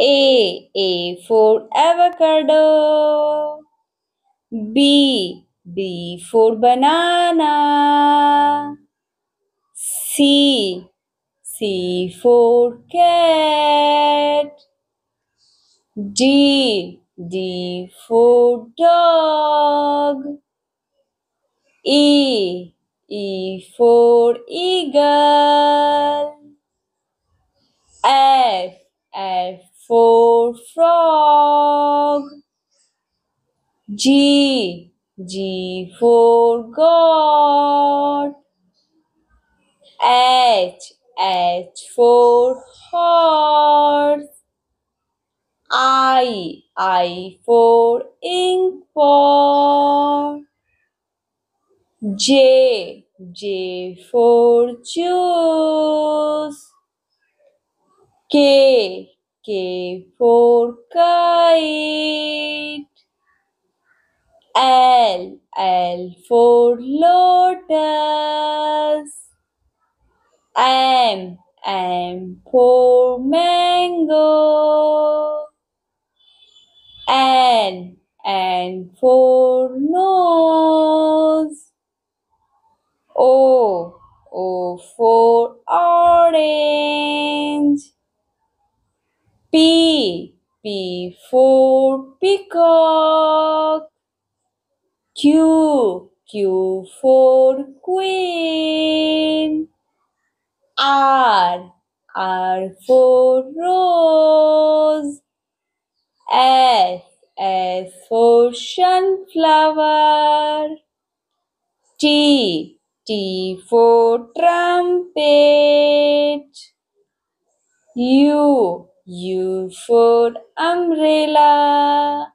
A. A for avocado. B. B for banana. C. C for cat. D. D for dog. E. E for eagle. F. F for frog. G, G for God. H, H for horse. I, I for ink pot. J, J for juice. K, K for kite. L, L for lotus. M, M for mango. N, N for nose. O, O for orange. P. P for peacock. Q. Q for queen. R. R for rose. S. S for sunflower. T. T for trumpet. U. U for umbrella.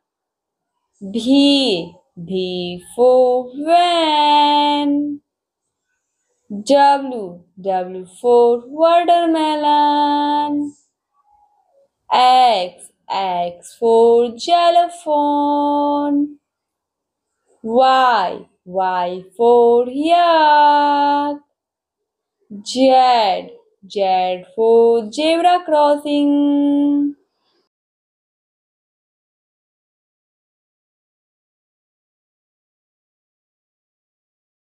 B B for van. W, W for watermelon. X, X for telephone, Y, Y for yak. Z, Z for zebra crossing.